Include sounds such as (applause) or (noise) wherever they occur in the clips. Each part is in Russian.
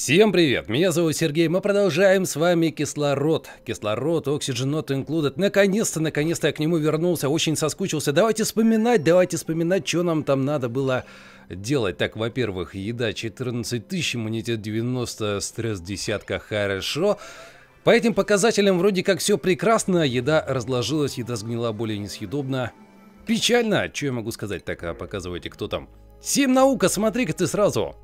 Всем привет, меня зовут Сергей, мы продолжаем с вами кислород. Кислород, Oxygen Not Included. Наконец-то, наконец-то я к нему вернулся, очень соскучился. Давайте вспоминать, давайте вспоминать, что нам там надо было делать. Так, во-первых, еда 14 тысяч, иммунитет 90, стресс десятка, хорошо. По этим показателям вроде как все прекрасно, еда разложилась, еда сгнила более несъедобно. Печально, что я могу сказать, так а показывайте, кто там. Сим наука, смотри-ка ты сразу.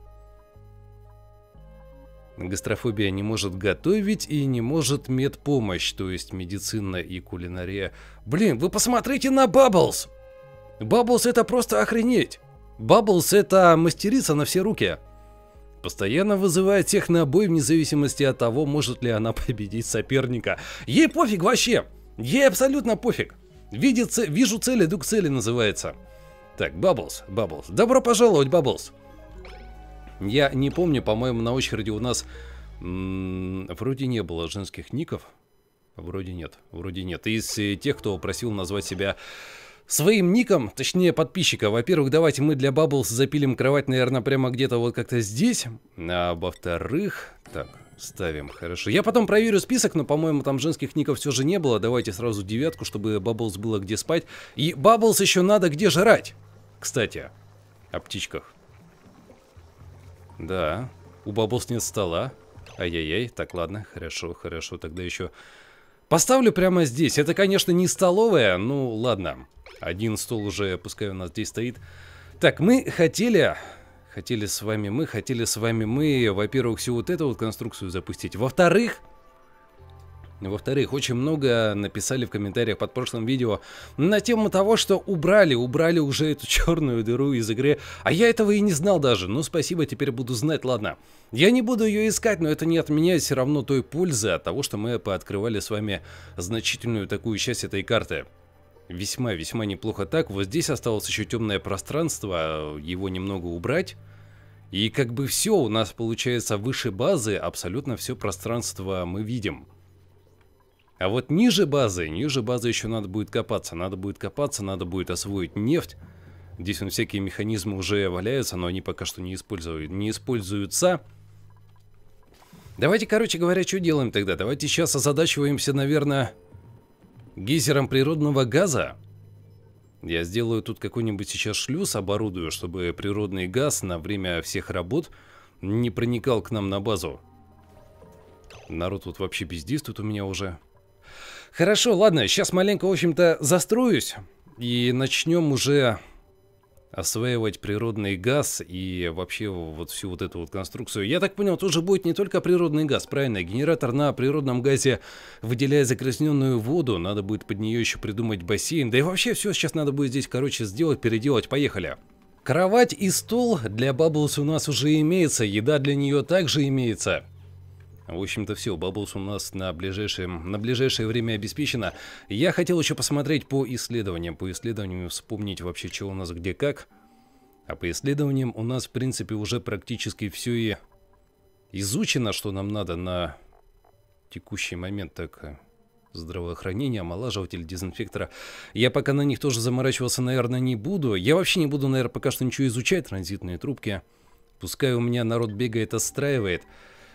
Гастрофобия не может готовить и не может медпомощь, то есть медицина и кулинария. Блин, вы посмотрите на Бабблс! Бабблс это просто охренеть! Бабблс это мастерица на все руки. Постоянно вызывает тех на бой вне зависимости от того, может ли она (laughs) победить соперника. Ей пофиг вообще! Ей абсолютно пофиг! Видит, вижу цель, иду к цели называется. Так, Бабблс, Бабблс. Добро пожаловать, Бабблс. Я не помню, по-моему, на очереди у нас вроде не было женских ников. Вроде нет, вроде нет. Из э, тех, кто просил назвать себя своим ником, точнее подписчика. Во-первых, давайте мы для Bubbles запилим кровать, наверное, прямо где-то вот как-то здесь. А во-вторых, так, ставим, хорошо. Я потом проверю список, но, по-моему, там женских ников все же не было. Давайте сразу девятку, чтобы Bubbles было где спать. И Bubbles еще надо где жрать, кстати, о птичках. Да. У бабос нет стола. Ай-яй-яй. Так, ладно. Хорошо, хорошо. Тогда еще... Поставлю прямо здесь. Это, конечно, не столовая. Ну, ладно. Один стол уже, пускай у нас здесь стоит. Так, мы хотели... Хотели с вами мы, хотели с вами мы, во-первых, всю вот эту вот конструкцию запустить. Во-вторых, во-вторых, очень много написали в комментариях под прошлым видео на тему того, что убрали, убрали уже эту (laughs) черную дыру из игры, а я этого и не знал даже, ну спасибо, теперь буду знать, ладно. Я не буду ее искать, но это не отменяет все равно той пользы от того, что мы пооткрывали с вами значительную такую часть этой карты. Весьма-весьма неплохо так, вот здесь осталось еще темное пространство, его немного убрать. И как бы все, у нас получается выше базы, абсолютно все пространство мы видим. А вот ниже базы, ниже базы еще надо будет копаться, надо будет копаться, надо будет освоить нефть. Здесь он всякие механизмы уже валяются, но они пока что не, используют, не используются. Давайте, короче говоря, что делаем тогда? Давайте сейчас озадачиваемся, наверное, гейзером природного газа. Я сделаю тут какой-нибудь сейчас шлюз, оборудую, чтобы природный газ на время всех работ не проникал к нам на базу. Народ вот вообще бездействует у меня уже. Хорошо, ладно, сейчас маленько, в общем-то, застроюсь. И начнем уже осваивать природный газ и вообще вот всю вот эту вот конструкцию. Я так понял, тут же будет не только природный газ, правильно? Генератор на природном газе выделяет загрязненную воду, надо будет под нее еще придумать бассейн. Да и вообще все сейчас надо будет здесь, короче, сделать, переделать. Поехали. Кровать и стол для Bubbles у нас уже имеется, еда для нее также имеется. В общем-то все, бабус у нас на ближайшее, на ближайшее время обеспечено. Я хотел еще посмотреть по исследованиям, по исследованиям вспомнить вообще, что у нас где как. А по исследованиям у нас, в принципе, уже практически все и изучено, что нам надо на текущий момент. Так, э, здравоохранения, омолаживатель, дезинфектора. Я пока на них тоже заморачиваться, наверное, не буду. Я вообще не буду, наверное, пока что ничего изучать, транзитные трубки. Пускай у меня народ бегает, отстраивает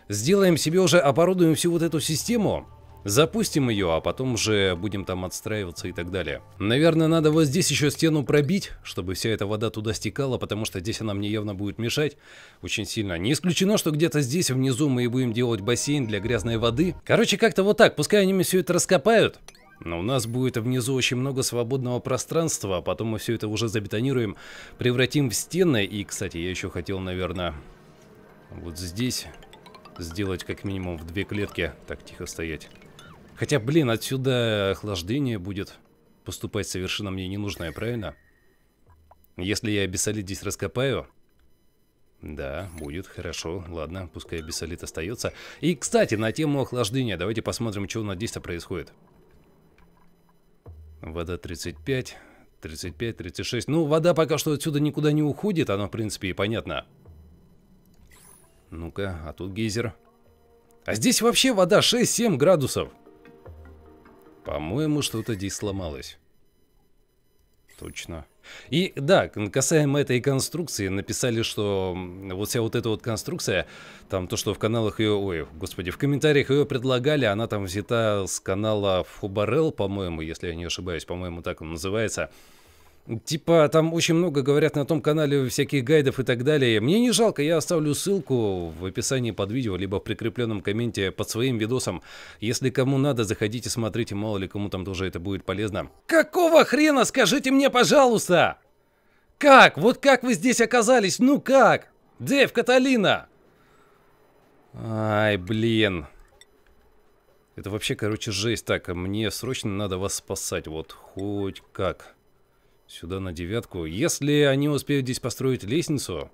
сделаем себе уже, оборудуем всю вот эту систему, запустим ее, а потом уже будем там отстраиваться и так далее. Наверное, надо вот здесь еще стену пробить, чтобы вся эта вода туда стекала, потому что здесь она мне явно будет мешать очень сильно. Не исключено, что где-то здесь внизу мы и будем делать бассейн для грязной воды. Короче, как-то вот так, пускай они мне все это раскопают, но у нас будет внизу очень много свободного пространства, а потом мы все это уже забетонируем, превратим в стены. И, кстати, я еще хотел, наверное, вот здесь сделать как минимум в две клетки. Так, тихо стоять. Хотя, блин, отсюда охлаждение будет поступать совершенно мне ненужное, правильно? Если я бисолит здесь раскопаю... Да, будет, хорошо, ладно, пускай бисолит остается. И, кстати, на тему охлаждения, давайте посмотрим, что у нас здесь-то происходит. Вода 35, 35, 36. Ну, вода пока что отсюда никуда не уходит, оно, в принципе, и Понятно. Ну-ка, а тут гейзер. А здесь вообще вода 6-7 градусов. По-моему, что-то здесь сломалось. Точно. И да, касаемо этой конструкции, написали, что вот вся вот эта вот конструкция, там то, что в каналах ее, ой, господи, в комментариях ее предлагали, она там взята с канала Фубарел, по-моему, если я не ошибаюсь, по-моему, так он называется. Типа, там очень много говорят на том канале всяких гайдов и так далее. Мне не жалко, я оставлю ссылку в описании под видео, либо в прикрепленном комменте под своим видосом. Если кому надо, заходите, смотрите, мало ли кому там тоже это будет полезно. Какого хрена, скажите мне, пожалуйста? Как? Вот как вы здесь оказались? Ну как? Дэйв, Каталина! Ай, блин. Это вообще, короче, жесть. Так, мне срочно надо вас спасать. Вот хоть как. Сюда на девятку. Если они успеют здесь построить лестницу,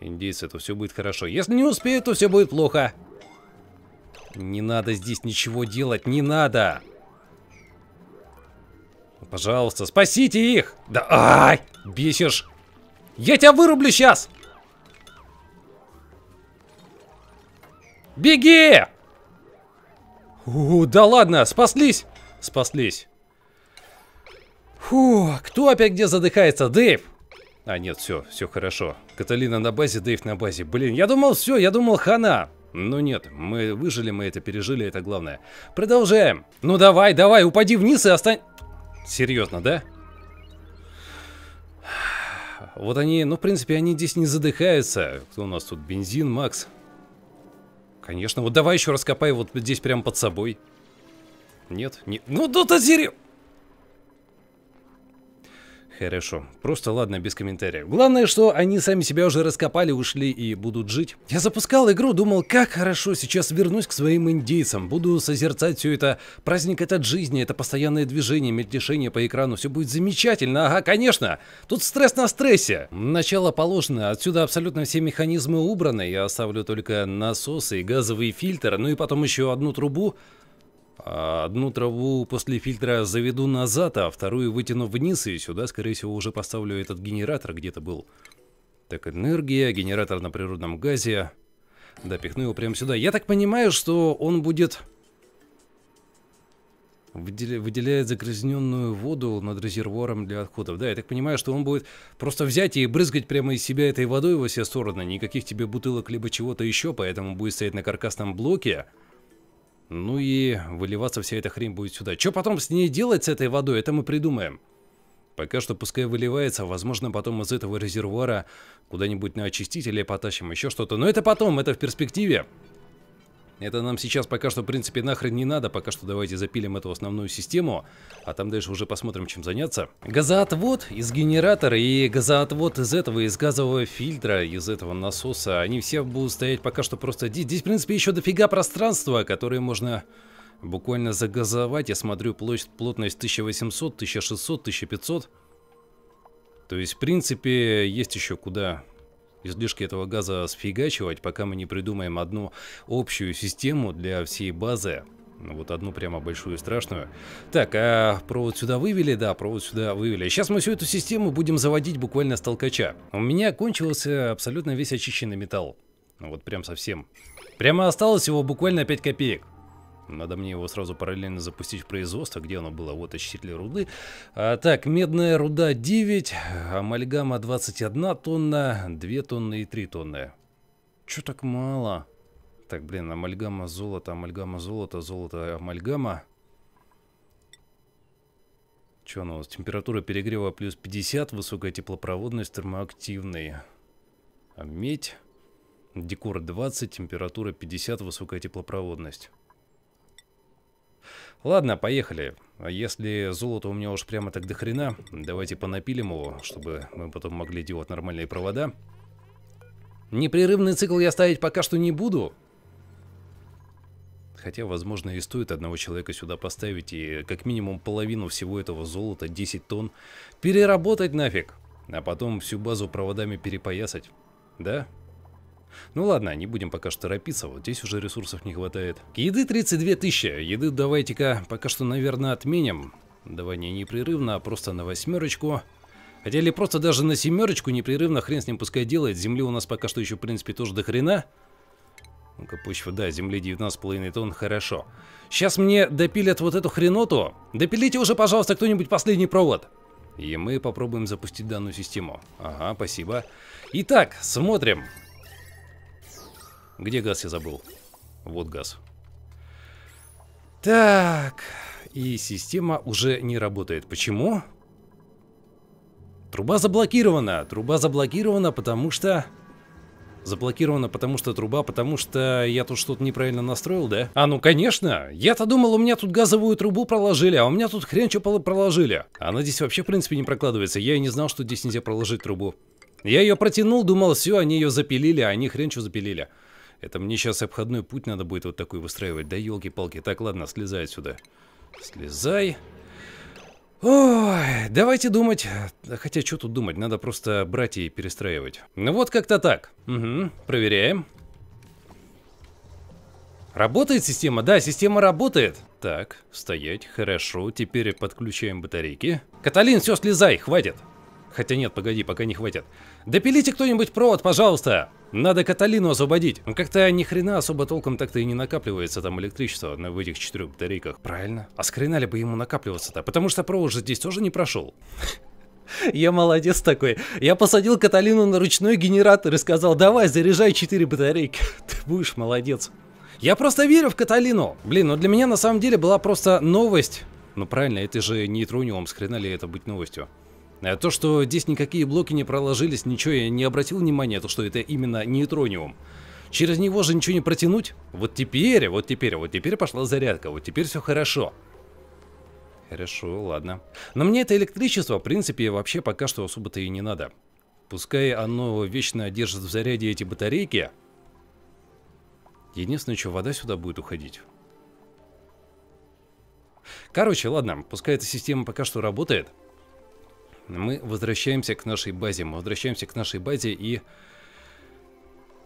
индейцы, то все будет хорошо. Если не успеют, то все будет плохо. Не надо здесь ничего делать, не надо. Пожалуйста, спасите их! Да, ай, бесишь! Я тебя вырублю сейчас! Беги! У, да ладно, спаслись! Спаслись. Фу, кто опять где задыхается? Дэйв! А, нет, все, все хорошо. Каталина на базе, Дэйв на базе. Блин, я думал, все, я думал, хана. Но ну нет, мы выжили, мы это пережили, это главное. Продолжаем. Ну давай, давай, упади вниз и остань... Серьезно, да? Вот они, ну, в принципе, они здесь не задыхаются. Кто у нас тут? Бензин, Макс? Конечно. Вот давай еще раскопай вот здесь прямо под собой. Нет? Нет. Ну, тут серьезно. Хорошо. Просто ладно, без комментариев. Главное, что они сами себя уже раскопали, ушли и будут жить. Я запускал игру, думал, как хорошо, сейчас вернусь к своим индейцам. Буду созерцать все это. Праздник этот жизни, это постоянное движение, мельтешение по экрану. Все будет замечательно. Ага, конечно. Тут стресс на стрессе. Начало положено. Отсюда абсолютно все механизмы убраны. Я оставлю только насосы и газовый фильтр. Ну и потом еще одну трубу Одну траву после фильтра заведу назад, а вторую вытяну вниз, и сюда, скорее всего, уже поставлю этот генератор где-то был. Так, энергия, генератор на природном газе. Да, пихну его прямо сюда. Я так понимаю, что он будет... Выделя... Выделяет загрязненную воду над резервуаром для отходов. Да, я так понимаю, что он будет просто взять и брызгать прямо из себя этой водой во все стороны. Никаких тебе бутылок либо чего-то еще, поэтому будет стоять на каркасном блоке. Ну и выливаться вся эта хрень будет сюда. Что потом с ней делать, с этой водой, это мы придумаем. Пока что пускай выливается, возможно, потом из этого резервуара куда-нибудь на очистителе потащим еще что-то. Но это потом, это в перспективе. Это нам сейчас пока что, в принципе, нахрен не надо. Пока что давайте запилим эту основную систему, а там дальше уже посмотрим, чем заняться. Газоотвод из генератора и газоотвод из этого, из газового фильтра, из этого насоса, они все будут стоять пока что просто здесь. Здесь, в принципе, еще дофига пространства, которое можно буквально загазовать. Я смотрю, площадь, плотность 1800, 1600, 1500. То есть, в принципе, есть еще куда излишки этого газа сфигачивать, пока мы не придумаем одну общую систему для всей базы. Ну, вот одну прямо большую и страшную. Так, а провод сюда вывели? Да, провод сюда вывели. Сейчас мы всю эту систему будем заводить буквально с толкача. У меня кончился абсолютно весь очищенный металл. Ну, вот прям совсем. Прямо осталось его буквально 5 копеек. Надо мне его сразу параллельно запустить в производство. Где оно было? Вот очистители руды. А, так, медная руда 9, амальгама 21 тонна, 2 тонны и 3 тонны. Чё так мало? Так, блин, амальгама, золото, амальгама, золото, золото, амальгама. Чё оно у нас? Температура перегрева плюс 50, высокая теплопроводность, термоактивный. А медь... Декор 20, температура 50, высокая теплопроводность. Ладно, поехали. А если золото у меня уж прямо так до хрена, давайте понапилим его, чтобы мы потом могли делать нормальные провода. Непрерывный цикл я ставить пока что не буду. Хотя, возможно, и стоит одного человека сюда поставить и как минимум половину всего этого золота, 10 тонн, переработать нафиг. А потом всю базу проводами перепоясать. Да? Да. Ну ладно, не будем пока что торопиться, вот здесь уже ресурсов не хватает. Еды 32 тысячи, еды давайте-ка пока что, наверное, отменим. Давай не непрерывно, а просто на восьмерочку. Хотя или просто даже на семерочку непрерывно, хрен с ним пускай делает. Земли у нас пока что еще, в принципе, тоже до хрена. Ну-ка, почва, да, земли 19,5 тонн, хорошо. Сейчас мне допилят вот эту хреноту. Допилите уже, пожалуйста, кто-нибудь последний провод. И мы попробуем запустить данную систему. Ага, спасибо. Итак, смотрим. Где газ я забыл? Вот газ. Так. И система уже не работает. Почему? Труба заблокирована. Труба заблокирована, потому что... Заблокирована, потому что труба, потому что я тут что-то неправильно настроил, да? А, ну конечно! Я-то думал, у меня тут газовую трубу проложили, а у меня тут хрен что проложили. Она здесь вообще, в принципе, не прокладывается. Я и не знал, что здесь нельзя проложить трубу. Я ее протянул, думал, все, они ее запилили, а они хрен что запилили. Это мне сейчас обходной путь надо будет вот такой выстраивать. Да елки-палки. Так, ладно, слезай сюда. Слезай. Ой, давайте думать. Хотя, что тут думать? Надо просто брать и перестраивать. Ну вот как-то так. Угу, проверяем. Работает система? Да, система работает. Так, стоять, хорошо. Теперь подключаем батарейки. Каталин, все, слезай, хватит. Хотя нет, погоди, пока не хватит. Допилите кто-нибудь провод, пожалуйста! Надо Каталину освободить. Ну, как-то ни хрена особо толком так-то и не накапливается там электричество на в этих четырех батарейках. Правильно? А с ли бы ему накапливаться-то? Потому что провод же здесь тоже не прошел. (laughs) Я молодец такой. Я посадил Каталину на ручной генератор и сказал, давай, заряжай четыре батарейки. (laughs) Ты будешь молодец. Я просто верю в Каталину. Блин, ну для меня на самом деле была просто новость. Ну правильно, это же нейтрониум, с хрена ли это быть новостью? Э, то, что здесь никакие блоки не проложились, ничего я не обратил внимания, то что это именно нейтрониум. Через него же ничего не протянуть. Вот теперь, вот теперь, вот теперь пошла зарядка, вот теперь все хорошо. Хорошо, ладно. Но мне это электричество, в принципе, вообще пока что особо-то и не надо. Пускай оно вечно держит в заряде эти батарейки. Единственное, что вода сюда будет уходить. Короче, ладно, пускай эта система пока что работает мы возвращаемся к нашей базе. Мы возвращаемся к нашей базе и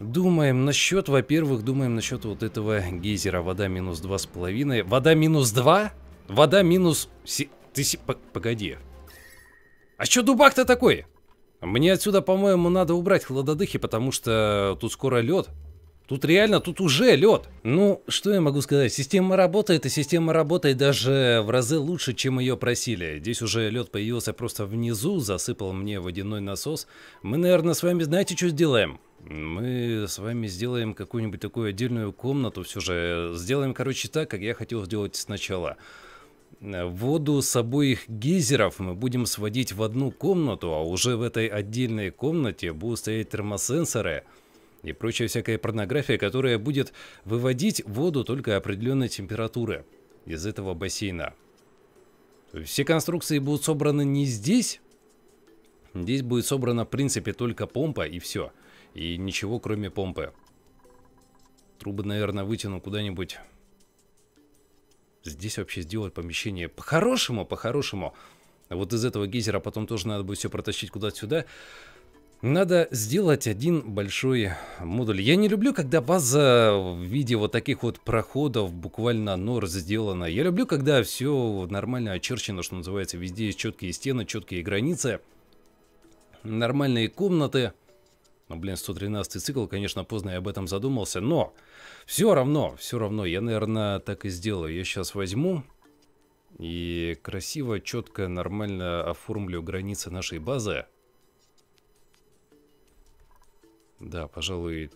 думаем насчет, во-первых, думаем насчет вот этого гейзера. Вода минус 2,5. Вода минус 2? Вода минус... Си... Ты... Погоди. А что дубак-то такой? Мне отсюда, по-моему, надо убрать холододыхи, потому что тут скоро лед. Тут реально, тут уже лед. Ну, что я могу сказать? Система работает, и система работает даже в разы лучше, чем ее просили. Здесь уже лед появился просто внизу, засыпал мне водяной насос. Мы, наверное, с вами знаете, что сделаем? Мы с вами сделаем какую-нибудь такую отдельную комнату все же. Сделаем, короче, так, как я хотел сделать сначала. Воду с обоих гейзеров мы будем сводить в одну комнату, а уже в этой отдельной комнате будут стоять термосенсоры – и прочая всякая порнография, которая будет выводить воду только определенной температуры из этого бассейна. Все конструкции будут собраны не здесь, здесь будет собрана в принципе только помпа и все, и ничего кроме помпы. Трубы, наверное, вытяну куда-нибудь. Здесь вообще сделать помещение по-хорошему, по-хорошему. Вот из этого гейзера потом тоже надо будет все протащить куда-то сюда. Надо сделать один большой модуль. Я не люблю, когда база в виде вот таких вот проходов, буквально нор сделана. Я люблю, когда все нормально очерчено, что называется. Везде есть четкие стены, четкие границы, нормальные комнаты. Ну, блин, 113 цикл, конечно, поздно я об этом задумался, но все равно, все равно, я, наверное, так и сделаю. Я сейчас возьму и красиво, четко, нормально оформлю границы нашей базы. Да, пожалуй,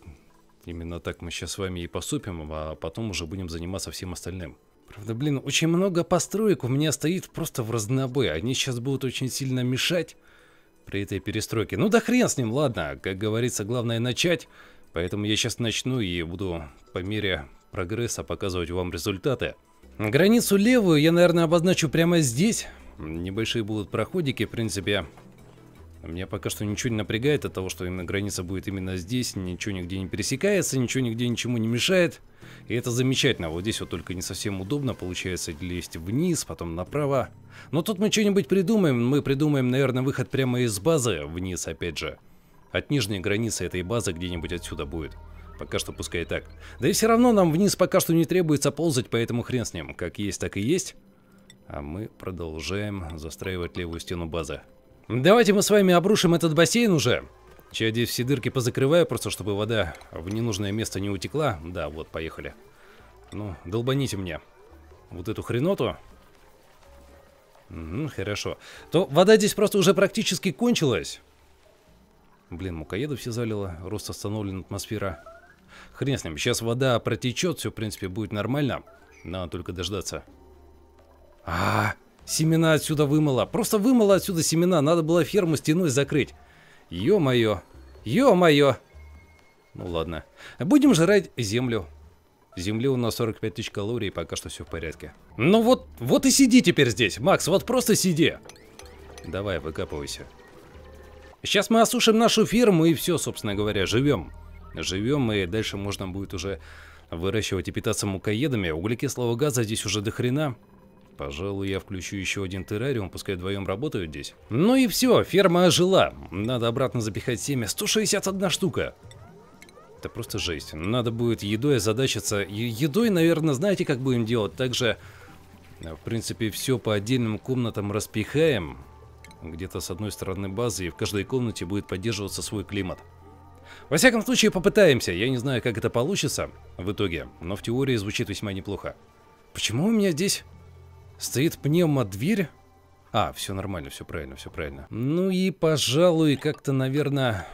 именно так мы сейчас с вами и поступим, а потом уже будем заниматься всем остальным. Правда, блин, очень много построек у меня стоит просто в разнобой. Они сейчас будут очень сильно мешать при этой перестройке. Ну да хрен с ним, ладно. Как говорится, главное начать. Поэтому я сейчас начну и буду по мере прогресса показывать вам результаты. Границу левую я, наверное, обозначу прямо здесь. Небольшие будут проходики, в принципе. Меня пока что ничего не напрягает от того, что именно граница будет именно здесь, ничего нигде не пересекается, ничего нигде ничему не мешает. И это замечательно. Вот здесь вот только не совсем удобно получается лезть вниз, потом направо. Но тут мы что-нибудь придумаем. Мы придумаем, наверное, выход прямо из базы вниз, опять же. От нижней границы этой базы где-нибудь отсюда будет. Пока что пускай так. Да и все равно нам вниз пока что не требуется ползать, поэтому хрен с ним. Как есть, так и есть. А мы продолжаем застраивать левую стену базы. Давайте мы с вами обрушим этот бассейн уже. Че, я здесь все дырки позакрываю, просто чтобы вода в ненужное место не утекла. Да, вот, поехали. Ну, долбаните мне вот эту хреноту. Угу, хорошо. То вода здесь просто уже практически кончилась. Блин, мукоеду все залило, рост остановлен, атмосфера. Хрен с ним, сейчас вода протечет, все, в принципе, будет нормально. Надо только дождаться. А, -а, семена отсюда вымыла. Просто вымыла отсюда семена. Надо было ферму стеной закрыть. Ё-моё. Ё-моё. Ну ладно. Будем жрать землю. Земли у нас 45 тысяч калорий, пока что все в порядке. Ну вот, вот и сиди теперь здесь, Макс, вот просто сиди. Давай, выкапывайся. Сейчас мы осушим нашу ферму и все, собственно говоря, живем. Живем, и дальше можно будет уже выращивать и питаться мукоедами. Углекислого газа здесь уже до хрена. Пожалуй, я включу еще один террариум, пускай вдвоем работают здесь. Ну и все, ферма ожила. Надо обратно запихать семя. 161 штука. Это просто жесть. Надо будет едой озадачиться. Е едой, наверное, знаете, как будем делать? Также, э, в принципе, все по отдельным комнатам распихаем. Где-то с одной стороны базы, и в каждой комнате будет поддерживаться свой климат. Во всяком случае, попытаемся. Я не знаю, как это получится в итоге, но в теории звучит весьма неплохо. Почему у меня здесь Стоит пневмо-дверь. А, все нормально, все правильно, все правильно. Ну и, пожалуй, как-то, наверное...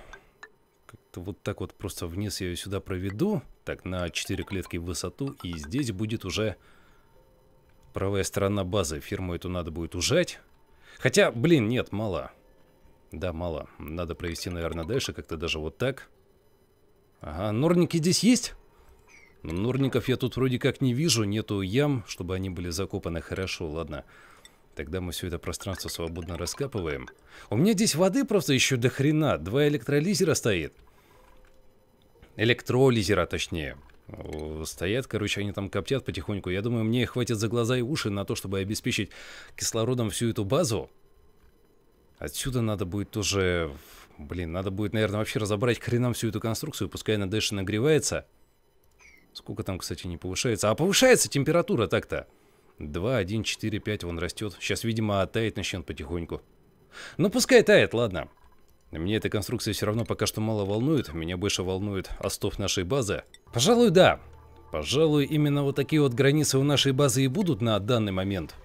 Как-то вот так вот просто вниз я ее сюда проведу. Так, на 4 клетки в высоту. И здесь будет уже правая сторона базы. Фирму эту надо будет ужать. Хотя, блин, нет, мало. Да, мало. Надо провести, наверное, дальше. Как-то даже вот так. Ага, норники здесь есть? Нурников я тут вроде как не вижу, нету ям, чтобы они были закопаны хорошо, ладно. Тогда мы все это пространство свободно раскапываем. У меня здесь воды просто еще до хрена, два электролизера стоит. Электролизера, точнее. Стоят, короче, они там коптят потихоньку. Я думаю, мне хватит за глаза и уши на то, чтобы обеспечить кислородом всю эту базу. Отсюда надо будет тоже... Блин, надо будет, наверное, вообще разобрать хренам всю эту конструкцию, пускай она дальше нагревается. Сколько там, кстати, не повышается? А повышается температура так-то. 2, 1, 4, 5, вон растет. Сейчас, видимо, оттает начнет потихоньку. Ну, пускай тает, ладно. Мне эта конструкция все равно пока что мало волнует. Меня больше волнует остов нашей базы. Пожалуй, да. Пожалуй, именно вот такие вот границы у нашей базы и будут на данный момент.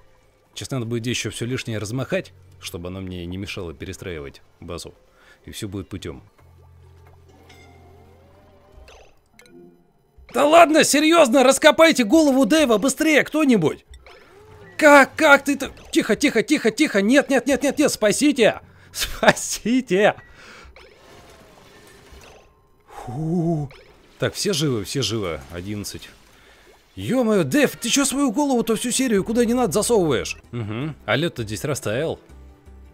Сейчас надо будет еще все лишнее размахать, чтобы оно мне не мешало перестраивать базу. И все будет путем. Да ладно, серьезно, раскопайте голову Дэйва быстрее кто-нибудь. Как, как ты-то? Тихо, тихо, тихо, тихо. Нет, нет, нет, нет, нет, спасите. (laughs) Спасите. Фу. Так, все живы, все живы. 11. Ё-моё, Дэв, ты чё свою голову-то всю серию куда не надо засовываешь? Угу. А лед-то здесь растаял.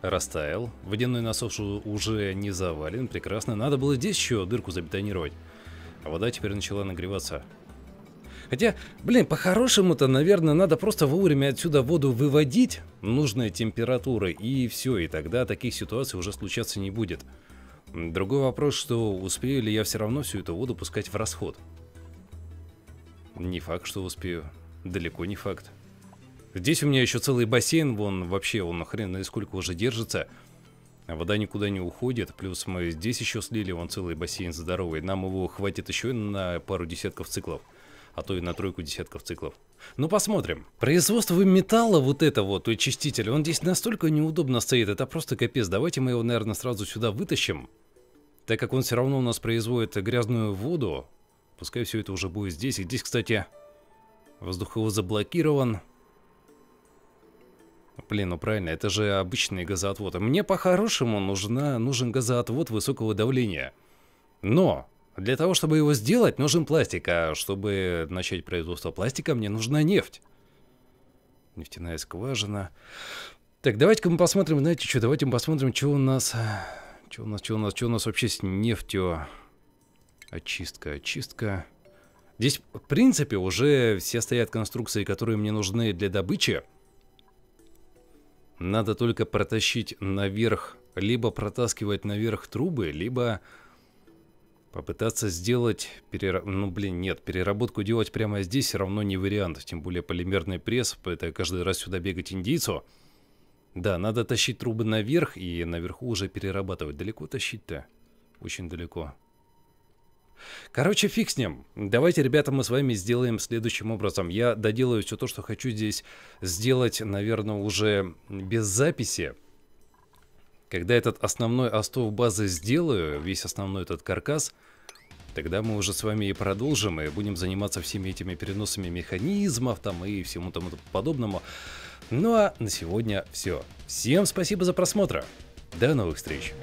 Растаял. Водяной насос уже не завален. Прекрасно. Надо было здесь еще дырку забетонировать. А вода теперь начала нагреваться. Хотя, блин, по-хорошему-то, наверное, надо просто вовремя отсюда воду выводить нужной температуры, и все, и тогда таких ситуаций уже случаться не будет. Другой вопрос, что успею ли я все равно всю эту воду пускать в расход. Не факт, что успею. Далеко не факт. Здесь у меня еще целый бассейн, вон вообще он нахрен, и сколько уже держится. Вода никуда не уходит, плюс мы здесь еще слили, вон целый бассейн здоровый. Нам его хватит еще на пару десятков циклов, а то и на тройку десятков циклов. Ну посмотрим. Производство металла, вот это вот, очиститель, он здесь настолько неудобно стоит, это просто капец. Давайте мы его, наверное, сразу сюда вытащим, так как он все равно у нас производит грязную воду. Пускай все это уже будет здесь. И здесь, кстати, воздух его заблокирован. Блин, ну правильно, это же обычный газоотвод. Мне по-хорошему нужна, нужен газоотвод высокого давления. Но для того, чтобы его сделать, нужен пластик, а чтобы начать производство пластика, мне нужна нефть. Нефтяная скважина. Так, давайте-ка мы посмотрим, знаете что, давайте мы посмотрим, что у нас... Что у нас, что у нас, что у нас вообще с нефтью? Очистка, очистка. Здесь, в принципе, уже все стоят конструкции, которые мне нужны для добычи. Надо только протащить наверх, либо протаскивать наверх трубы, либо попытаться сделать... Перер... Ну, блин, нет, переработку делать прямо здесь все равно не вариант. Тем более полимерный пресс, это каждый раз сюда бегать индийцу. Да, надо тащить трубы наверх и наверху уже перерабатывать. Далеко тащить-то? Очень далеко. Короче, фиг с ним. Давайте, ребята, мы с вами сделаем следующим образом. Я доделаю все то, что хочу здесь сделать, наверное, уже без записи. Когда этот основной остов базы сделаю, весь основной этот каркас, тогда мы уже с вами и продолжим, и будем заниматься всеми этими переносами механизмов там и всему тому подобному. Ну а на сегодня все. Всем спасибо за просмотр. До новых встреч.